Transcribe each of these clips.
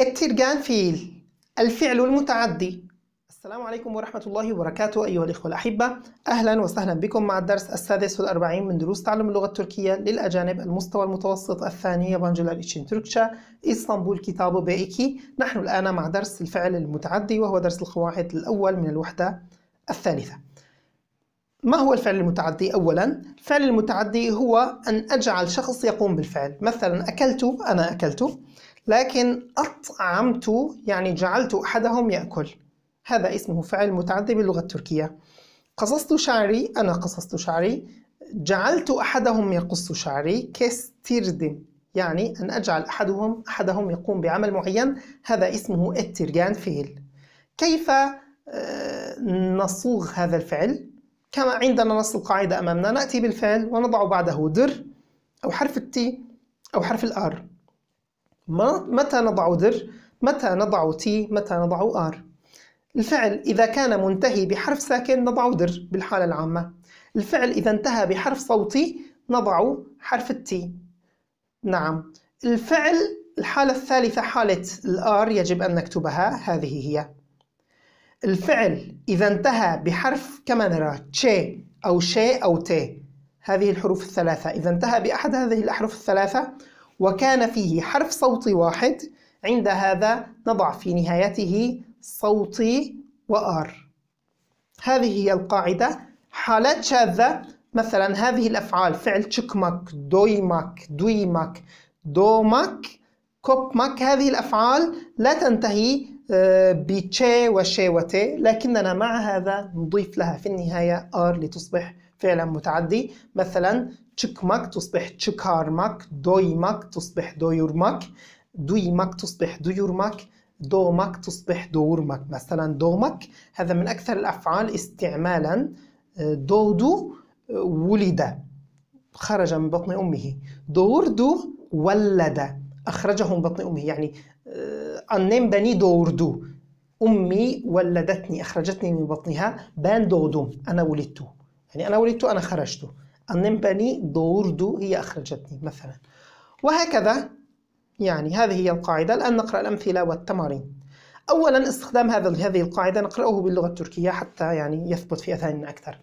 الترجان فيل الفعل المتعدي السلام عليكم ورحمة الله وبركاته أيها الإخوة الأحبة أهلا وسهلا بكم مع الدرس السادس والأربعين من دروس تعلم اللغة التركية للأجانب المستوى المتوسط الثاني يابانجلر إتشين تركشا إسطنبول كتاب بيكي نحن الآن مع درس الفعل المتعدي وهو درس القواعد الأول من الوحدة الثالثة ما هو الفعل المتعدي أولا؟ الفعل المتعدي هو أن أجعل شخص يقوم بالفعل مثلا أكلت أنا أكلت لكن أطعمت يعني جعلت أحدهم يأكل هذا اسمه فعل متعدي باللغة التركية قصصت شعري أنا قصصت شعري جعلت أحدهم يقص شعري كستيردم يعني أن أجعل أحدهم أحدهم يقوم بعمل معين هذا اسمه الترجان فيل كيف آه، نصوغ هذا الفعل كما عندنا نص القاعدة أمامنا نأتي بالفعل ونضع بعده در أو حرف التي أو حرف الآر متى نضع در؟ متى نضع تي؟ متى نضع ار؟ الفعل إذا كان منتهي بحرف ساكن نضع در بالحالة العامة الفعل إذا انتهى بحرف صوتي نضع حرف التي نعم الفعل الحالة الثالثة حالة الآر يجب أن نكتبها هذه هي الفعل إذا انتهى بحرف كما نرى تشي أو شي أو تي هذه الحروف الثلاثة إذا انتهى بأحد هذه الأحرف الثلاثة وكان فيه حرف صوتي واحد عند هذا نضع في نهايته صوتي وآر هذه هي القاعدة حالات شاذة مثلا هذه الأفعال فعل تشكمك دويمك دويمك دومك كوبمك هذه الأفعال لا تنتهي آه، بتشي وشي وتي لكننا مع هذا نضيف لها في النهاية آر لتصبح فعلا متعدي مثلا çıkmak تصبح çıkarmak, doymak تصبح doyurmak, duymak تصبح duyurmak, دومك تصبح دورمك مثلا دومك هذا من أكثر الأفعال استعمالا دودو ولد خرج من بطن أمه دوردو ولد أخرجه من بطن أمه يعني أنم بني دوردو أمي ولدتني أخرجتني من بطنها بان دودو أنا ولدت يعني أنا ولدت أنا خرجت النمباني دوردو هي أخرجتني مثلا وهكذا يعني هذه هي القاعدة الآن نقرأ الأمثلة والتمارين أولا استخدام هذا هذه القاعدة نقرأه باللغة التركية حتى يعني يثبت في أذهاننا أكثر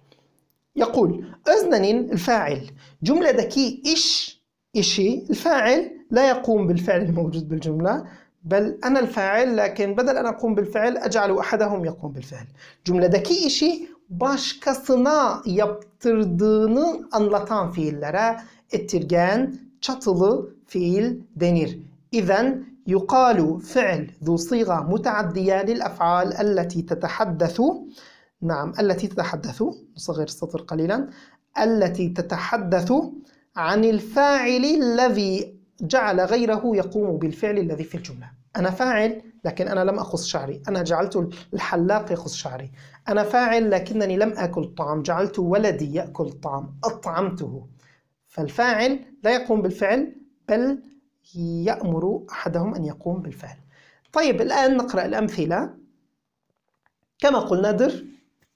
يقول أزننين الفاعل جملة دكي إيش إشي الفاعل لا يقوم بالفعل الموجود بالجملة بل أنا الفاعل لكن بدل أن أقوم بالفعل أجعل أحدهم يقوم بالفعل جملة دكي إشي başkasına yaptırdığını anlatan fiillere ettirgen çatılı fiil denir. İzen yuqalu fi'l zu sıga mutaaddiye lil af'al elleti tetehaddesu نعم التي تتحدث نصغر السطر قليلا التي تتحدث عن الفاعل الذي جعل غيره يقوم بالفعل الذي في الجملة أنا فاعل لكن أنا لم أخص شعري أنا جعلت الحلاق يخص شعري أنا فاعل لكنني لم أكل الطعام جعلت ولدي يأكل الطعام أطعمته فالفاعل لا يقوم بالفعل بل يأمر أحدهم أن يقوم بالفعل طيب الآن نقرأ الأمثلة كما قلنا در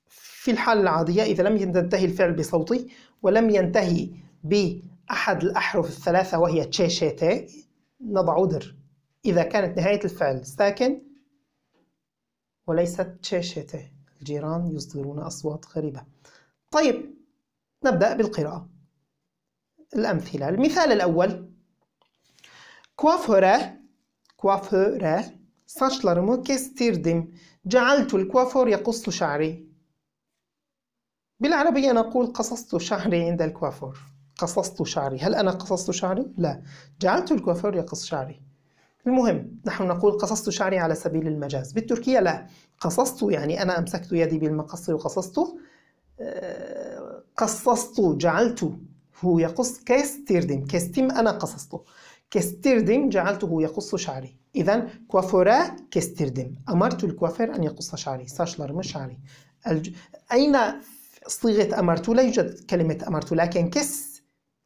في الحالة العادية إذا لم ينتهي الفعل بصوتي ولم ينتهي بأحد الأحرف الثلاثة وهي تشي تي نضع در إذا كانت نهاية الفعل ساكن وليست شاشته الجيران يصدرون أصوات غريبة طيب نبدأ بالقراءة الأمثلة المثال الأول كوافورة كوافورة saçlarımı kestirdim جعلت الكوافور يقص شعري بالعربية نقول قصصت شعري عند الكوافور قصصت شعري هل أنا قصصت شعري؟ لا جعلت الكوافور يقص شعري المهم نحن نقول قصصت شعري على سبيل المجاز بالتركية لا قصصت يعني أنا أمسكت يدي بالمقص وقصصت آه، قصصت جعلت هو يقص كاستيردم كاستيم أنا قصصته كاستيردم جعلته يقص شعري إذا كوافورا كاستيردم أمرت الكوافير أن يقص شعري ساشلر مش شعري الج... أين صيغة أمرت لا يوجد كلمة أمرت لكن كس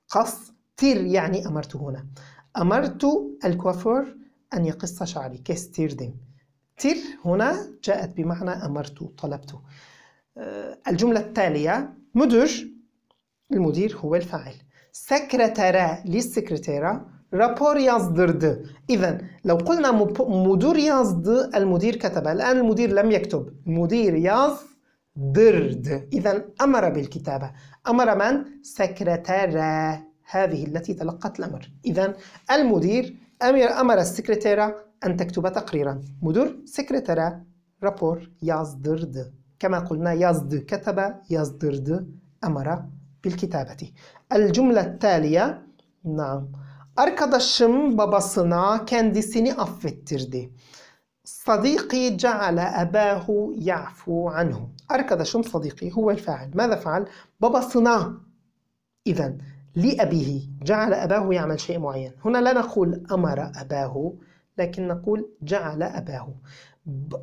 قص تير يعني أمرت هنا أمرت الكوافور أن يقص شعري كستيردم تير هنا جاءت بمعنى أمرت طلبت آه، الجملة التالية مدر المدير هو الفاعل سكرتيرا للسكرتيرة رابور yazdırdı. إذا لو قلنا مدير yazdı المدير كتب الآن المدير لم يكتب مدير يزدرد إذا أمر بالكتابة أمر من؟ سكرتارا هذه التي تلقت الأمر إذا المدير أمر أمر السكرتيرة أن تكتب تقريرا مدير سكرتيرة رابور يصدرد كما قلنا يصد كتب يصدرد أمر بالكتابة الجملة التالية نعم Arkadaşım babasına kendisini affettirdi. صديقي جعل أباه يعفو عنه. Arkadaşım صديقي هو الفاعل. ماذا فعل؟ بابا صناه. إذا لأبيه جعل أباه يعمل شيء معين هنا لا نقول أمر أباه لكن نقول جعل أباه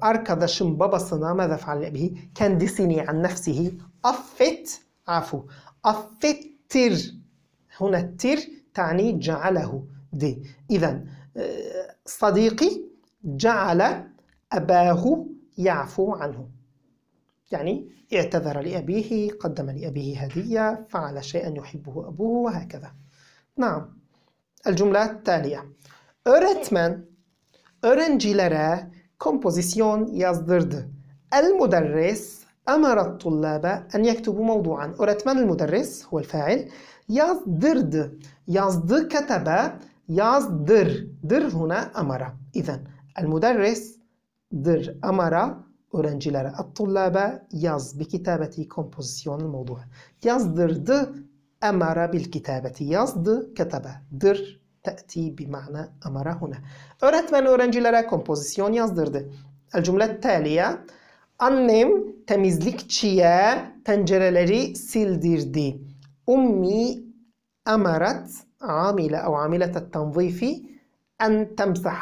أركض شمببصنا ماذا فعل لأبيه كان ديسيني عن نفسه أفت عفو أفتر هنا التر تعني جعله دي إذا آه، صديقي جعل أباه يعفو عنه يعني اعتذر لأبيه قدم لأبيه هدية فعل شيئا يحبه أبوه وهكذا نعم الجملة التالية أرتمن أرنجيلرا كومبوزيسيون يصدرد المدرس أمر الطلاب أن يكتبوا موضوعا أرتمن المدرس هو الفاعل يصدرد yazdı كتب يصدر در هنا أمر إذا المدرس در أمر öğrencilere الطلاب yaz bir kitabeti kompozisyon modu. yazdırdı emara bil kitabeti yazdı ketebe dır bir mana emara huna. öğretmen öğrencilere kompozisyon yazdırdı El cümle التالية annem temizlikçiye pencereleri sildirdi Ummi amile ev عاملة أو عاملة التنظيف أن تمسح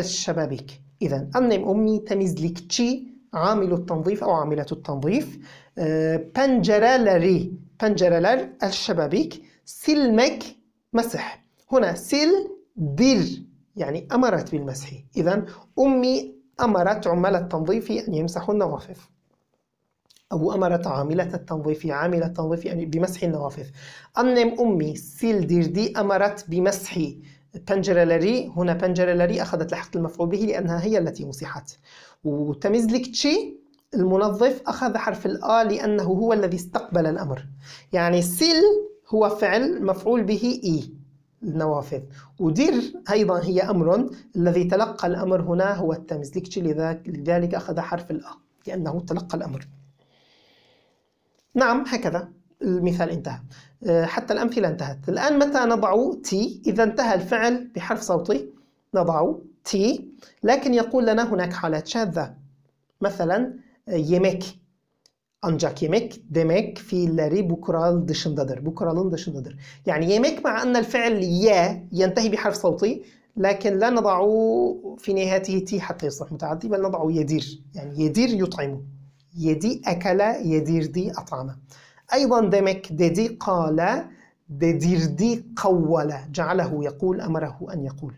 الشبابيك إذا أنم أمي temizlikçi عامل التنظيف أو عاملة التنظيف بنجرالري آه، بنجرالر الشبابيك سلمك مسح هنا سل دير يعني أمرت بالمسح إذا أمي أمرت عمال التنظيف أن يمسحوا النوافذ أو أمرت عاملة التنظيف عاملة التنظيف يعني بمسح النوافذ أنم أمي سيل دي أمرت بمسح بنجرالري لري هنا بنجرالري لري أخذت لحق المفعول به لأنها هي التي مسحت وتميزلكتشي المنظف أخذ حرف الآ لأنه هو الذي استقبل الأمر يعني سيل هو فعل مفعول به إي النوافذ ودير أيضا هي أمر الذي تلقى الأمر هنا هو التمزلكتشي لذلك أخذ حرف الأ لأنه تلقى الأمر نعم هكذا المثال انتهى أه، حتى الأمثلة انتهت الآن متى نضع تي إذا انتهى الفعل بحرف صوتي نضع تي لكن يقول لنا هناك حالات شاذة مثلا yemek ancak yemek demek fiilleri bukural dışındadır. Bukuralın dışındadır. Yani yemek مع أن الفعل يا ينتهي بحرف صوتي لكن لا نضع في نهايته تي حتى يصبح متعدي بل نضع يدير يعني يدير يطعم يدي أكل يدير دي أطعم أيضا دمك ددي قال دي قول جعله يقول أمره أن يقول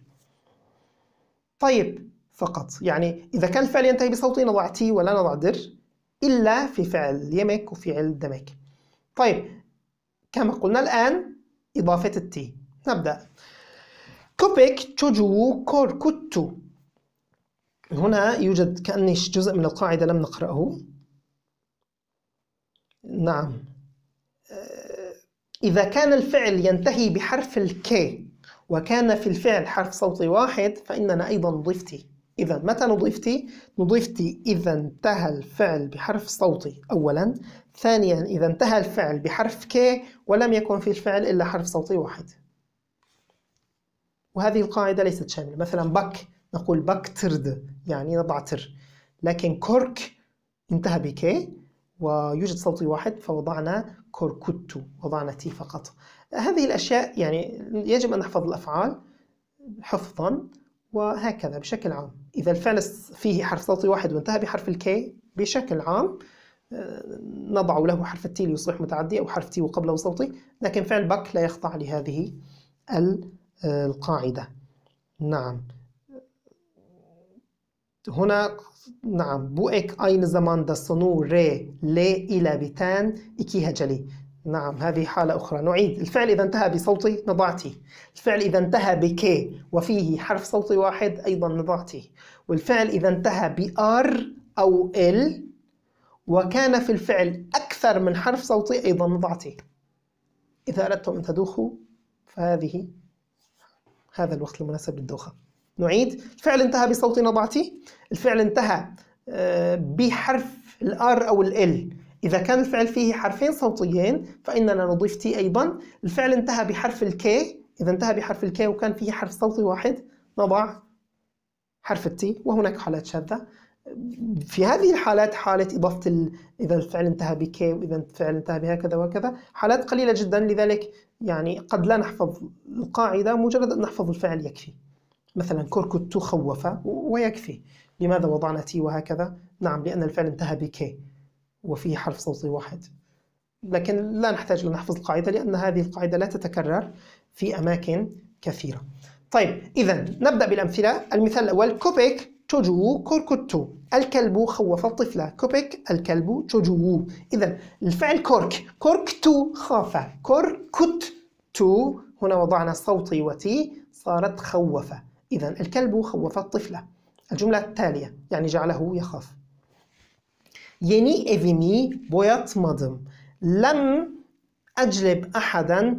طيب فقط يعني إذا كان الفعل ينتهي بصوتي نضع تي ولا نضع در إلا في فعل يمك وفعل دمك طيب كما قلنا الآن إضافة التي نبدأ كوبيك تشوجو كور كوتو هنا يوجد كأني جزء من القاعدة لم نقرأه نعم إذا كان الفعل ينتهي بحرف الكي وكان في الفعل حرف صوتي واحد فإننا أيضا نضيف إذا متى نضيف تي؟ نضيفتي نضيفتي انتهى الفعل بحرف صوتي أولا ثانيا إذا انتهى الفعل بحرف كي ولم يكن في الفعل إلا حرف صوتي واحد وهذه القاعدة ليست شاملة مثلا بك نقول بك ترد يعني نضع تر لكن كورك انتهى بكي ويوجد صوتي واحد فوضعنا كوركوتو وضعنا تي فقط هذه الأشياء يعني يجب أن نحفظ الأفعال حفظا وهكذا بشكل عام إذا الفعل فيه حرف صوتي واحد وانتهى بحرف الكي بشكل عام آه، نضع له حرف التي ليصبح متعدي أو حرف تي وقبله صوتي لكن فعل بك لا يخضع لهذه آه، القاعدة نعم هنا نعم بوك أين aynı zamanda sonu r, إلى بتان biten iki heceli نعم هذه حالة أخرى نعيد الفعل إذا انتهى بصوتي نضعتي الفعل إذا انتهى بكي وفيه حرف صوتي واحد أيضا نضعتي والفعل إذا انتهى بآر أو إل وكان في الفعل أكثر من حرف صوتي أيضا نضعتي إذا أردتم أن تدوخوا فهذه هذا الوقت المناسب للدوخة نعيد الفعل انتهى بصوتي نضعتي الفعل انتهى آه، بحرف الآر أو الإل إذا كان الفعل فيه حرفين صوتيين فإننا نضيف تي أيضا الفعل انتهى بحرف الكي إذا انتهى بحرف الكي وكان فيه حرف صوتي واحد نضع حرف التي وهناك حالات شاذة في هذه الحالات حالة إضافة ال... إذا الفعل انتهى بكي وإذا الفعل انتهى بهكذا وهكذا حالات قليلة جدا لذلك يعني قد لا نحفظ القاعدة مجرد أن نحفظ الفعل يكفي مثلا كركت خوف ويكفي لماذا وضعنا تي وهكذا؟ نعم لأن الفعل انتهى بكي وفيه حرف صوتي واحد لكن لا نحتاج أن نحفظ القاعدة لأن هذه القاعدة لا تتكرر في أماكن كثيرة طيب إذا نبدأ بالأمثلة المثال الأول كوبيك تجو كوركوتو الكلب خوف الطفل كوبيك الكلب تجو إذا الفعل كورك كوركتو خاف كوركوتو هنا وضعنا صوتي وتي صارت خوف إذا الكلب خوف الطفل الجملة التالية يعني جعله يخاف E, Yeni evimi boyatmadım. Lem أجلب أحدا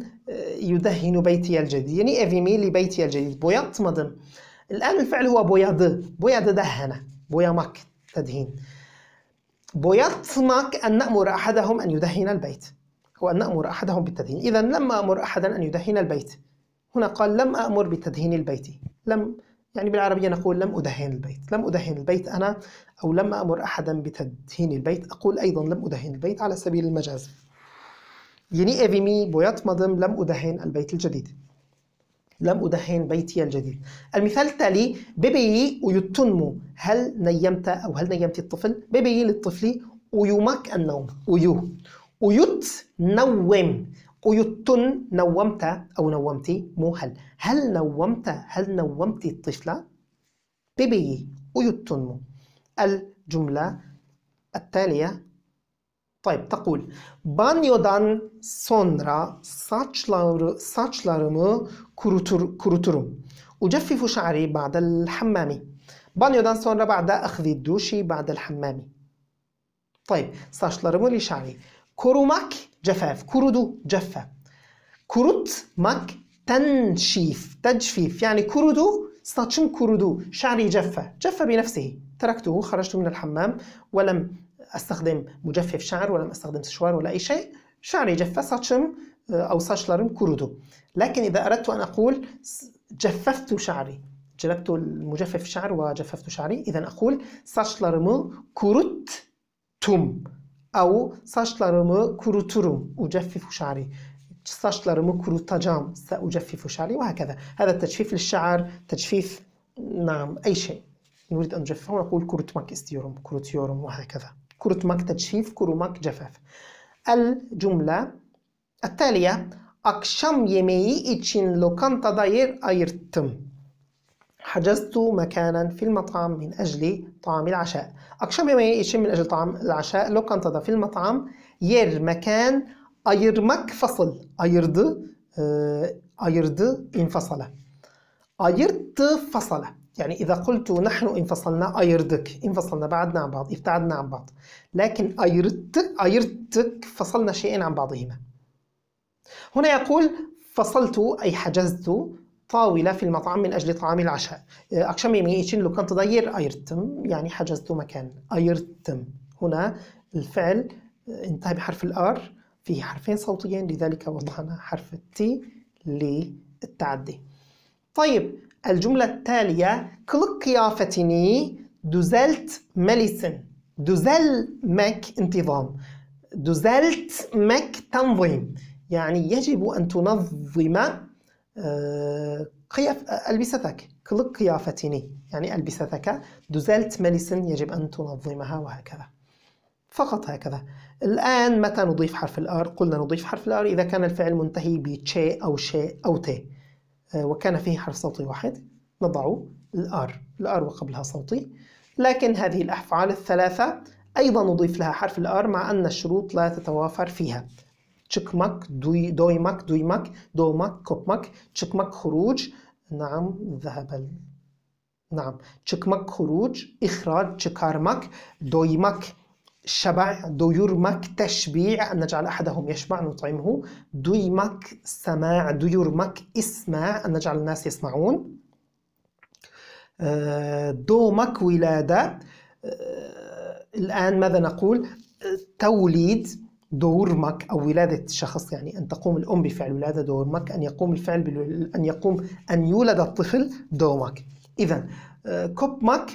يدهن بيتي الجديد يعني evimi لبيتي الجديد boyatmadım الآن الفعل هو بويض بويض دهنه boyamak تدهين boyatmak أن نأمر أحدهم أن يدهن البيت هو أن نأمر أحدهم بالتدهين إذا لم أمر أحدا أن يدهن البيت هنا قال لم أمر بتدهين البيت لم يعني بالعربية نقول لم أدهن البيت لم أدهن البيت أنا أو لم أمر أحدا بتدهين البيت أقول أيضا لم أدهن البيت على سبيل المجاز يعني إيه مي بويات مضم لم أدهن البيت الجديد لم أدهن بيتي الجديد المثال التالي بيبي ويتنمو هل نيمت أو هل نيمت الطفل بيبي للطفل ويومك النوم ويو أيوه. ويت نوم قيدتن نومت أو نومتي مو هل هل نومت هل نومت الطفلة بيبي قيدتن مو الجملة التالية طيب تقول بانيودان سونرا saçlar, saçlarımı kurutur, أجفف شعري بعد الحمام. بانيودان سونرا بعد أخذ الدوش بعد الحمام. طيب ساتشلارم لشعري. كروماك جفاف كرودو جفة كورت مك تنشيف تجفيف يعني كرودو ساتشم كرودو شعري جف جف بنفسه تركته خرجت من الحمام ولم استخدم مجفف شعر ولم استخدم سشوار ولا اي شيء شعري جف ساتشم آه، او ساشلارم كرودو لكن اذا اردت ان اقول جففت شعري جلبت المجفف شعر وجففت شعري اذا اقول ساشلارم كورت توم أو saçlarımı kuruturum أجفف شعري saçlarımı kurutacağım سأجفف شعري وهكذا هذا التجفيف للشعر تجفيف نعم أي شيء نريد أن نجففه نقول كروتماك استيورم كروتيورم وهكذا كروتماك تجفيف كروماك جفاف الجملة التالية akşam yemeği için lokantada yer ayırttım. حجزت مكانا في المطعم من أجل طعام العشاء akşam yemeği için min طعام العشاء لو lokantada fil mat'am yer mekan ayırmak fasıl ayırdı e, ayırdı infasala ayırttı fasala يعني إذا قلت نحن انفصلنا أيردك انفصلنا بعدنا عن بعض ابتعدنا عن بعض لكن أيردت أيردتك فصلنا شيئين عن بعضهما هنا يقول فصلت أي حجزت طاولة في المطعم من أجل طعام العشاء أه، أقشام يمي إيشين لو كانت ضير أيرتم يعني حجزت مكان أيرتم هنا الفعل أه، انتهى بحرف الآر فيه حرفين صوتيين لذلك وضعنا حرف التي للتعدي طيب الجملة التالية كل قيافتني مليسن دوزل مك انتظام دوزلت مك تنظيم يعني يجب أن تنظم آه، قياف ألبستك كلك قيافتني يعني ألبستك دزلت مليسن يجب أن تنظمها وهكذا فقط هكذا الآن متى نضيف حرف الآر؟ قلنا نضيف حرف الآر إذا كان الفعل منتهي بشي أو شي أو تي آه، وكان فيه حرف صوتي واحد نضع الآر الآر وقبلها صوتي لكن هذه الأفعال الثلاثة أيضا نضيف لها حرف الآر مع أن الشروط لا تتوافر فيها çıkmak, duy, doymak, duymak, doğmak, kopmak, çıkmak, huruc. Naam, zahabel, Naam. Çıkmak, huruc, ihraç, çıkarmak, doymak, شبع ديرمك تشبيع أن نجعل أحدهم يشبع نطعمه ديمك سماع ديرمك اسمع أن نجعل الناس يسمعون دومك ولادة الآن ماذا نقول توليد دور مك او ولاده شخص يعني ان تقوم الام بفعل ولاده دور مك ان يقوم الفعل ان يقوم ان يولد الطفل دور مك اذا آه، كوب مك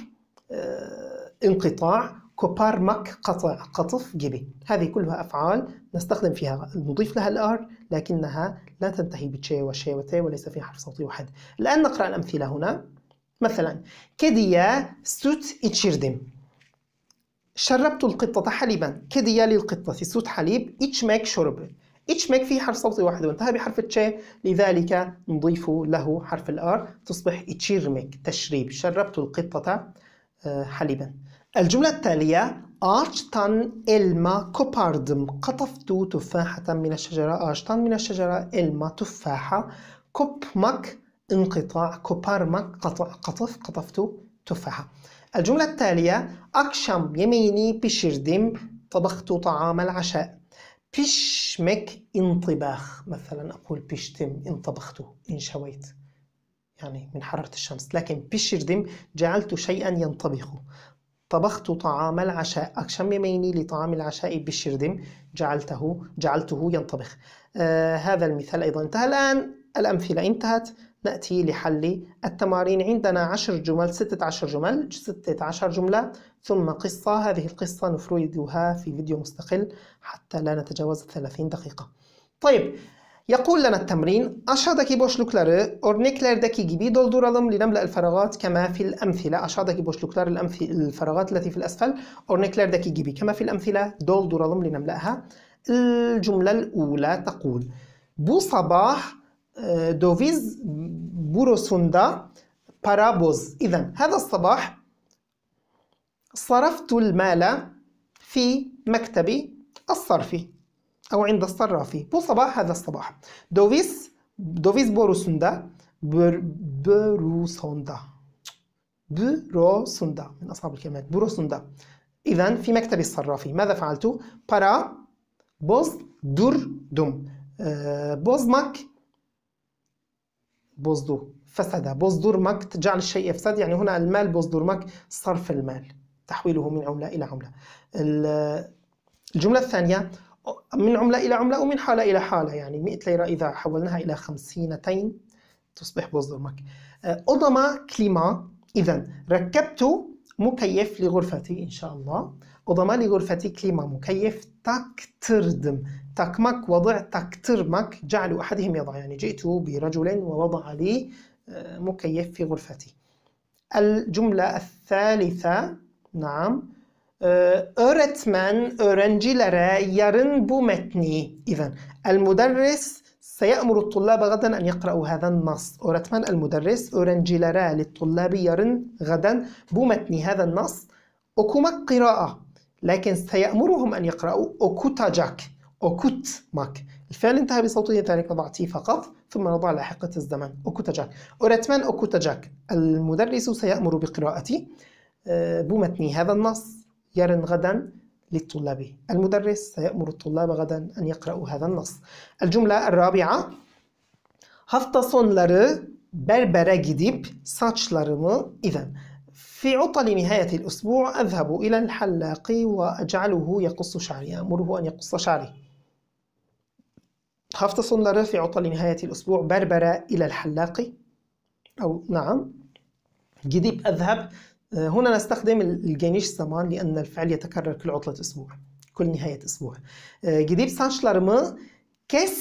آه، انقطاع كوبار مك قطع قطف جبي هذه كلها افعال نستخدم فيها نضيف لها الار لكنها لا تنتهي بتشي وشي وتي وليس فيها حرف صوتي واحد الان نقرا الامثله هنا مثلا كديا سوت اتشيردم شربت القطة حليبا كديا للقطة سوت حليب اتش ماك شرب اتش ماك فيه حرف صوتي واحد وانتهى بحرف تش لذلك نضيف له حرف الار تصبح اتشيرمك تشريب شربت القطة آه، حليبا الجملة التالية ağaçtan إلما كوباردم قطفت تفاحة من الشجرة Ağaçtan من الشجرة إلما تفاحة كوبمك انقطاع قطع قطف قطفت تفاحة الجملة التالية أكشم يميني بشردم طبخت طعام العشاء بشمك انطباخ مثلا أقول بشتم إن طبخت إن شويت يعني من حرارة الشمس لكن بشردم جعلت شيئا ينطبخ طبخت طعام العشاء أكشم يميني لطعام العشاء بشردم جعلته جعلته ينطبخ آه هذا المثال أيضا انتهى الآن الأمثلة انتهت نأتي لحل التمارين عندنا عشر جمل ستة عشر جمل ستة عشر جملة ثم قصة هذه القصة نفردها في فيديو مستقل حتى لا نتجاوز 30 دقيقة طيب يقول لنا التمرين aşağıdaki boşlukları örneklerdeki gibi dolduralım لنملأ الفراغات كما في الأمثلة aşağıdaki boşluklar الفراغات التي في الأسفل örneklerdeki gibi كما في الأمثلة dolduralım لنملأها الجملة الأولى تقول bu sabah دوفيز بوروسوندا بارابوز إذا هذا الصباح صرفت المال في مكتب الصرف أو عند الصراف بو صباح هذا الصباح دوفيس دوفيس بوروسوندا بر بروسوندا بروسوندا من أصعب الكلمات بروسوندا إذا في مكتب الصراف ماذا فعلت؟ بارا بوز دور دوم بوزمك بوزدور فسد بوزدور مك تجعل الشيء يفسد يعني هنا المال بوزدور مك صرف المال تحويله من عملة إلى عملة الجملة الثانية من عملة إلى عملة ومن حالة إلى حالة يعني 100 ليرة إذا حولناها إلى خمسينتين تصبح بوزدور مك أه، أضما كليما إذا ركبت مكيف لغرفتي إن شاء الله أضما لغرفتي كليما مكيف تكتردم تكمك وضع تكترمك جعل أحدهم يضع يعني جئت برجل ووضع لي آه، مكيف في غرفتي الجملة الثالثة نعم آه، أرتمن öğrencilere يرن بومتني إذا المدرس سيأمر الطلاب غدا أن يقرأوا هذا النص أرتمن المدرس öğrencilere للطلاب يرن غدا بومتني هذا النص أكمك قراءة لكن سيأمرهم أن يقرأوا أوكوتاجاك أوكوت ماك الفعل انتهى بصوتية ثانية نضع تي فقط ثم نضع لاحقة الزمن أوكوتاجاك أوريتمان أوكوتاجاك المدرس سيأمر بقراءة آه، بومتني هذا النص يرن غدا للطلاب المدرس سيأمر الطلاب غدا أن يقرأوا هذا النص الجملة الرابعة لر بربرا جديب ساتش لرمو إذن في عطل نهاية الأسبوع أذهب إلى الحلاق وأجعله يقص شعري أمره أن يقص شعري هفتصن لر في عطل نهاية الأسبوع بربرة إلى الحلاق أو نعم جديب أذهب آه، هنا نستخدم الجانيش زمان لأن الفعل يتكرر كل عطلة أسبوع كل نهاية أسبوع آه، جديب كس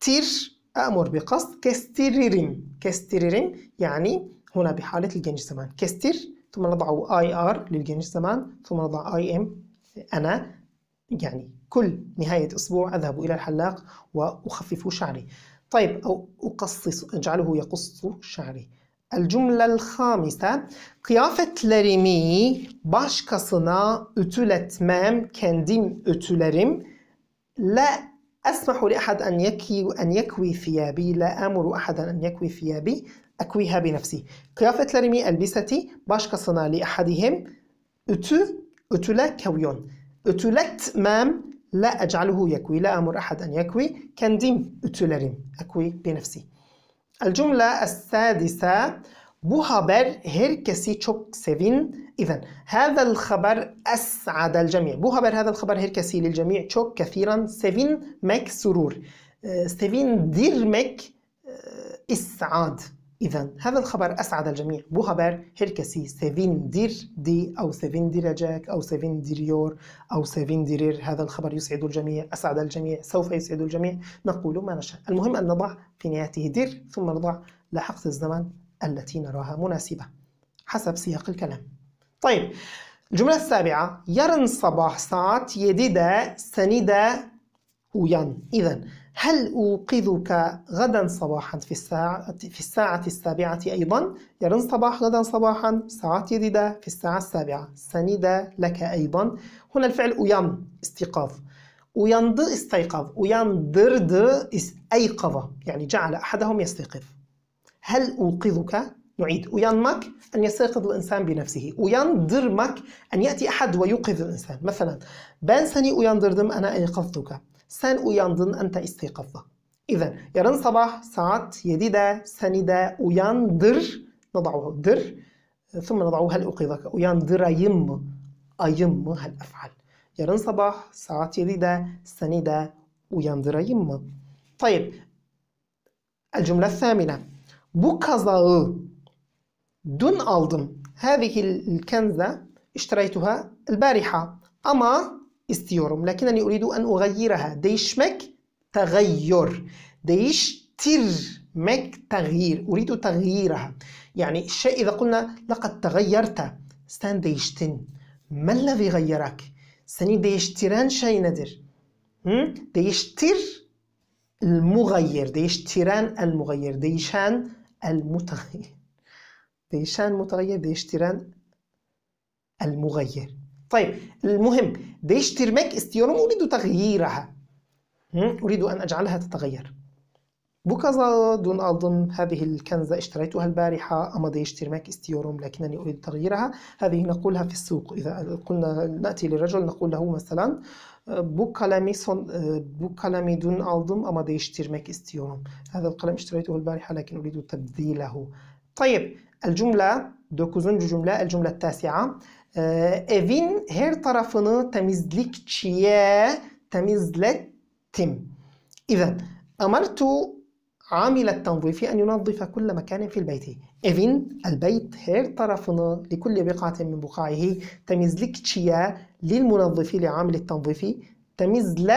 تير أمر بقصد كستيريرين كستيريرين يعني هنا بحالة الجنج زمان كستير ثم نضع اي ار للجنس زمان ثم نضع اي ام انا يعني كل نهاية اسبوع اذهب الى الحلاق واخفف شعري طيب او اقصص اجعله يقص شعري الجملة الخامسة قيافة لريمي باشكاسنا ütületmem كنديم ütülerim لا أسمح لأحد أن يكي أن يكوي ثيابي لا آمر أحدا أن يكوي ثيابي أكويها بنفسي قيافة لرمي ألبستي كصنا لأحدهم أتو أتولا كويون أتولت مام لا أجعله يكوي لا أمر أحد أن يكوي كنديم أتولريم أكوي بنفسي الجملة السادسة Bu haber herkesi چوك sevin إذا هذا الخبر أسعد الجميع بو خبر هذا الخبر هركسي للجميع تشوك كثيرا sevinmek سرور آه، دير sevindirmek آه، إسعاد إذا هذا الخبر أسعد الجميع بو خبر سيفين دير دي أو دير جاك أو ديريور أو ديرير هذا الخبر يسعد الجميع أسعد الجميع سوف يسعد الجميع نقول ما نشاء المهم أن نضع في نهايته دير ثم نضع لحقة الزمن التي نراها مناسبة حسب سياق الكلام طيب الجملة السابعة يرن صباح ساعات يديدا سنيدا ويان إذا هل أوقظك غدا صباحا في الساعة في الساعة السابعة أيضا؟ يرن صباح غدا صباحا ساعة يديدا في الساعة السابعة سندا لك أيضا هنا الفعل ويان استيقاظ ويند استيقظ ويندرد أيقظ يعني جعل أحدهم يستيقظ هل أوقظك؟ نعيد وينمك أن يستيقظ الإنسان بنفسه وينضرمك أن يأتي أحد ويوقظ الإنسان مثلا بان سني وينضردم أنا أيقظتك سان وينضن أنت استيقظت إذا يرن صباح ساعات يديدا سندا uyandır نضعه در ثم نضعه هل أوقظك uyandırayım يم أيم هل أفعل يرن صباح ساعات يديدا سندا de يم طيب الجملة الثامنة بو kazağı دون ألدن هذه الكنزة اشتريتها البارحة. أما استيورم لكنني أريد أن أغيرها. مك تغير. مك تغيير. أريد تغييرها. يعني الشيء إذا قلنا لقد تغيرت. ستان ديشتن ما الذي غيرك؟ Seni değiştiren شيء nedir? Hı? المغير. Değiştiren المغير. ديشان المتغير. ديشان متغير ديشتيران المغير طيب المهم ديشترماك استيروم أريد تغييرها أريد أن أجعلها تتغير دون أظن هذه الكنزة اشتريتها البارحة أما ديشترماك استيروم لكنني أريد تغييرها هذه نقولها في السوق إذا قلنا نأتي لرجل نقول له مثلا bu سون son دون kalemi أما aldım ama değiştirmek istiyorum. هذا القلم اشتريته البارحة لكن أريد تبديله. طيب الجملة دوكوزون جملة الجملة التاسعة آه، evin her tarafını temizlikçiye temizlettim. إذا أمرت عامل التنظيف أن ينظف كل مكان في البيت. إيفين البيت هير طرفنا لكل بقعة من بقعه تشيا للمنظف لعامل التنظيف temizle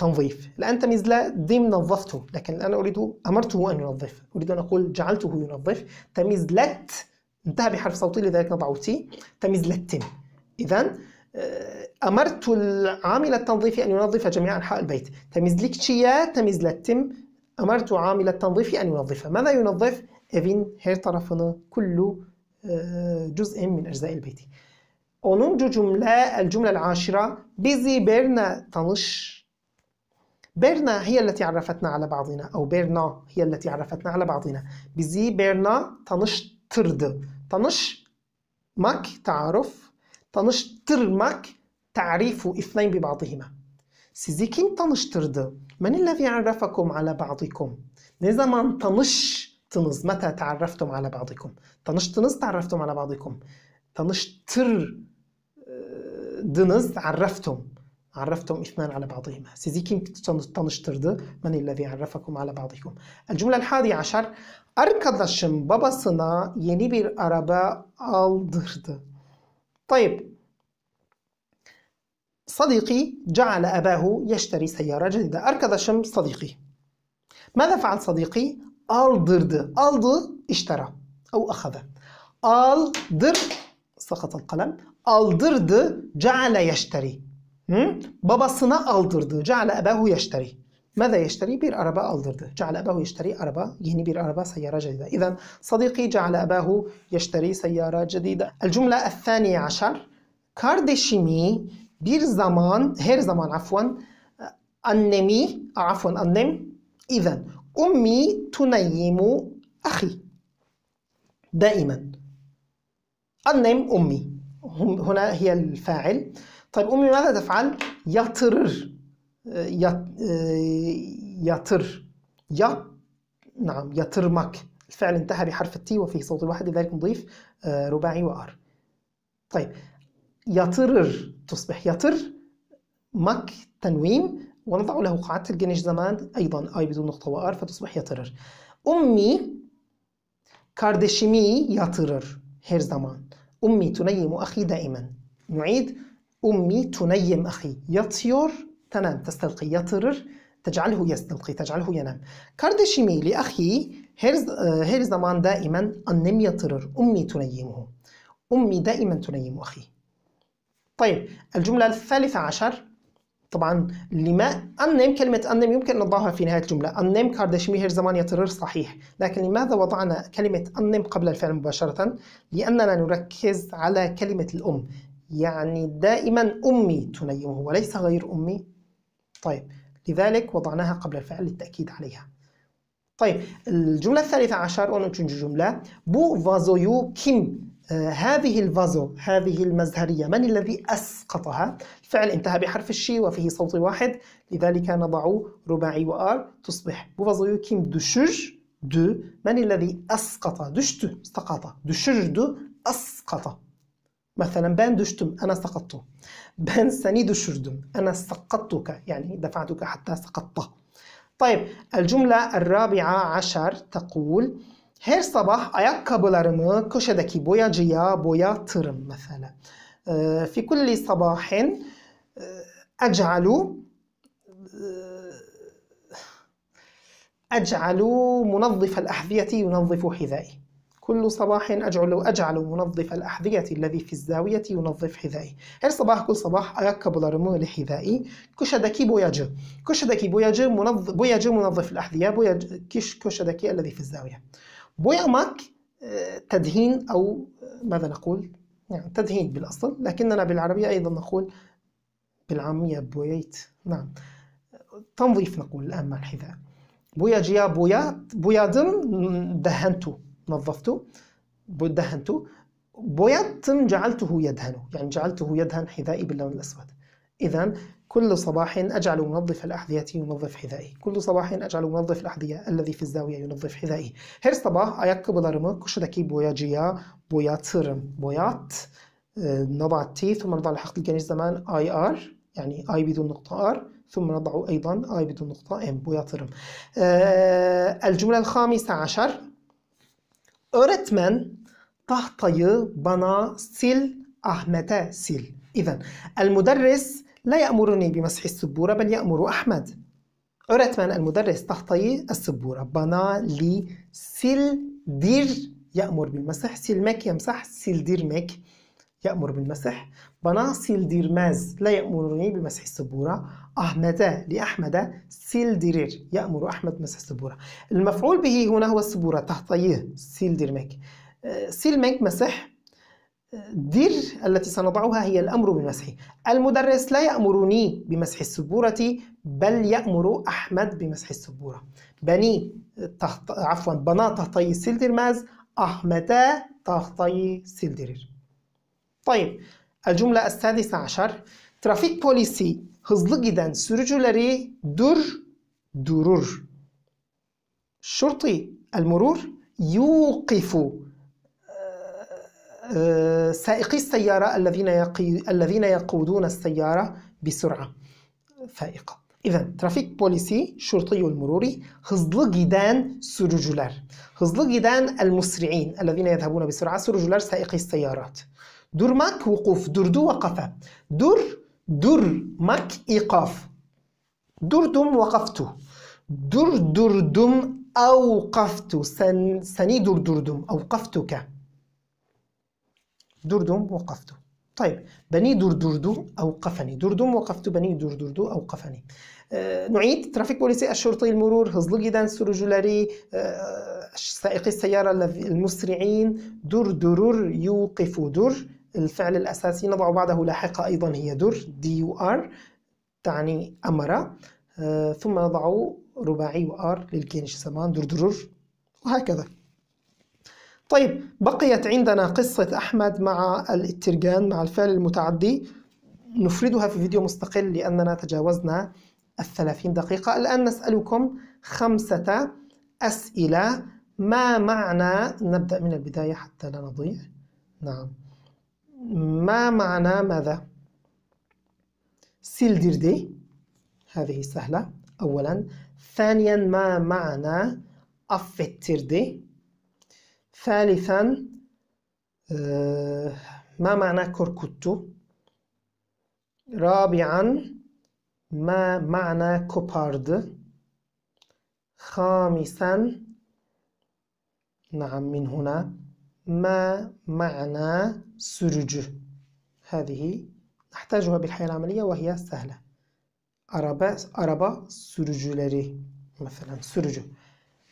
تنظيف الآن تميز لا ديم نظفته لكن الآن أريد أمرته أن ينظف أريد أن أقول جعلته ينظف تميز لت انتهى بحرف صوتي لذلك نضع تي تميز إذا آه، أمرت العامل التنظيف أن ينظف جميع أنحاء البيت تميز تشيا تميز لتم أمرت عامل التنظيف أن ينظف ماذا ينظف؟ evin her tarafını kullu جزء min أجزاء beyti. 10. cümle el cümle el aşira bizi tanış بيرنا هي التي عرفتنا على بعضنا أو بيرنا هي التي عرفتنا على بعضنا بزي بيرنا تعرف تنش تعارف مك تعريف اثنين ببعضهما كين تنش ترد من الذي عرفكم على بعضكم نزمان تنش تنز متى تعرفتم على بعضكم تنز تعرفتم على بعضكم آه، دنز عرفتم عرفتم اثنان على بعضهما سيزيكين تنشترده من الذي عرفكم على بعضكم الجملة الحادية عشر Arkadaşım babasına yeni bir araba aldırdı. طيب صديقي جعل أباه يشتري سيارة جديدة Arkadaşım صديقي ماذا فعل صديقي؟ aldırdı aldı اشترى أو أخذ aldır سقط القلم aldırdı جعل يشتري بابا صنا ألدرد جعل أباه يشتري ماذا يشتري؟ بير أربا ألدرد جعل أباه يشتري أربا يعني بير أربا سيارة جديدة. إذا صديقي جعل أباه يشتري سيارة جديدة. الجملة الثانية عشر kardeşimi bir zaman, her zaman عفوا أنمي عفوا أنم إذا أمي تنيم أخي دائما. أنم أمي. هنا هي الفاعل. طيب أمي ماذا تفعل؟ يطرر آه، آه، يطر ي نعم يطرمك الفعل انتهى بحرف التي وفيه صوت واحد لذلك نضيف آه، رباعي وآر طيب يطرر تصبح يطر مك تنوين ونضع له قاعدة الجنش زمان أيضا أي بدون نقطة وآر فتصبح يطرر أمي كاردشيمي يطرر هير زمان أمي تنيم أخي دائما نعيد أمي تنيم أخي يطير تنام تستلقي يطرر تجعله يستلقي تجعله ينام كاردشي مي لأخي her her zaman daimen annem yatırır أمي tuneyyimuhu ummi daimen tuneyyimu طيب الجملة الثالثة عشر طبعا لما أنم كلمة أنم يمكن أن نضعها في نهاية الجملة أنم كاردشمي هير زمان يطرر صحيح لكن لماذا وضعنا كلمة أنم قبل الفعل مباشرة؟ لأننا نركز على كلمة الأم يعني دائما أمي تنيمه وليس غير أمي طيب لذلك وضعناها قبل الفعل للتأكيد عليها طيب الجملة الثالثة عشر ونتنج جملة بو فازو يو كيم آه، هذه الفازو هذه المزهرية من الذي أسقطها الفعل انتهى بحرف الشي وفيه صوت واحد لذلك نضع رباعي وآر تصبح بو فازو يو كيم شج دو من الذي أسقط دشت دو شج دو أسقط مثلا بان دشتم أنا سقطت بان سني دشردم أنا سقطتك يعني دفعتك حتى سقطت طيب الجملة الرابعة عشر تقول her sabah ayakkabılarımı köşedeki boyacıya boyatırım مثلا آه، في كل صباح آه، أجعل آه، أجعل منظف الأحذية ينظف حذائي كل صباح أجعل أجعل منظف الأحذية الذي في الزاوية ينظف حذائي her صباح كل صباح أركب ile لحذائي كشدكي boyacı كشدكي boyacı منظ boyacı منظف الأحذية boyacı كش كشدكي الذي في الزاوية boyamak آه، تدهين أو آه، ماذا نقول يعني تدهين بالأصل لكننا بالعربية أيضا نقول بالعامية بويت نعم تنظيف نقول الآن مع الحذاء بويا جيا بويا بويا دم نظفته دهنته بيتم جعلته يدهنه يعني جعلته يدهن حذائي باللون الأسود إذا كل صباح أجعل منظف الأحذية ينظف حذائي كل صباح أجعل منظف الأحذية الذي في الزاوية ينظف حذائي her sabah ayakkabılarımı kuşadaki بوياجيا boyatırım بويات نضع التي ثم نضع لحق الجنس زمان ار يعني اي بدون نقطة ار ثم نضع أيضا اي بدون نقطة ام بوياترم آه، الجملة الخامسة عشر Öğretmen tahtayı bana sil, Ahmet'e sil. İzan, المدرس لا يأمرني بمسح السبورة بل يأمر أحمد. Öğretmen, المدرس tahtayı, السبورة bana li sil dir يأمر بالمسح silmek يمسح sildirmek يأمر بالمسح bana sildirmez لا يأمرني بمسح السبورة أحمد لأحمد سيلدرير يأمر أحمد مسح السبورة المفعول به هنا هو السبورة تحطيه آه، سيل ميك مسح آه، دير التي سنضعها هي الأمر بالمسح المدرس لا يأمرني بمسح السبورة بل يأمر أحمد بمسح السبورة بني تحت... عفوا بنا تحتي سيلدرماز أحمدا تحتي سيلدرير طيب الجملة السادسة عشر ترافيك بوليسي hızlı giden sürücüleri dur durur. Şurti el murur yuqifu سائقي السيارة الذين يقي... الذين يقودون السيارة بسرعة فائقة إذا ترافيك بوليسي شرطي المرور هزلو جدان سرجولار هزلو جدان المسرعين الذين يذهبون بسرعة سرجولار سائقي السيارات درماك وقوف دردو وقفة در durmak iqaf durdum وقفت durdurdum أوقفت sen, در durdurdum أوقفتك durdum وقفت طيب بني دردردو أوقفني دردم وقفت بني دردردو أوقفني نعيد ترافيك بوليسي الشرطي المرور هزلو جدا سرجولاري سائقي السيارة المسرعين درر يوقف در الفعل الأساسي نضع بعده لاحقة أيضا هي در دي آر تعني أمر آه، ثم نضع رباعي وآر للكينش سمان در درر وهكذا طيب بقيت عندنا قصة أحمد مع الاترجان مع الفعل المتعدي نفردها في فيديو مستقل لأننا تجاوزنا الثلاثين دقيقة الآن نسألكم خمسة أسئلة ما معنى نبدأ من البداية حتى لا نضيع نعم ما معنى ماذا؟ سيلدر دي هذه سهلة أولا ثانيا ما معنى أفتردي دي ثالثا آه، ما معنى كوركوتو رابعا ما معنى كوبارد خامسا نعم من هنا ما معنى سرج هذه نحتاجها بالحياة العملية وهي سهلة أربا أربا سرجلري مثلا سرج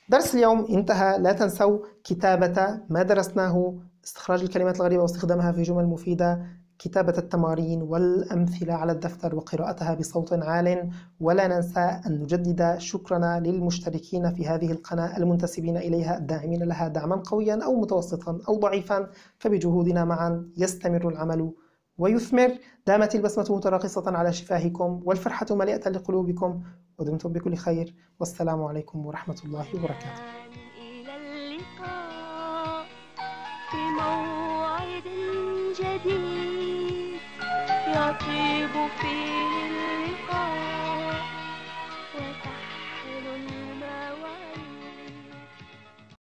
درس اليوم انتهى لا تنسوا كتابة ما درسناه استخراج الكلمات الغريبة واستخدامها في جمل مفيدة كتابة التمارين والأمثلة على الدفتر وقراءتها بصوت عال ولا ننسى أن نجدد شكرنا للمشتركين في هذه القناة المنتسبين إليها الداعمين لها دعما قويا أو متوسطا أو ضعيفا فبجهودنا معا يستمر العمل ويثمر دامت البسمة متراقصة على شفاهكم والفرحة مليئة لقلوبكم ودمتم بكل خير والسلام عليكم ورحمة الله وبركاته إلى اللقاء في موعد جديد I tribo fim.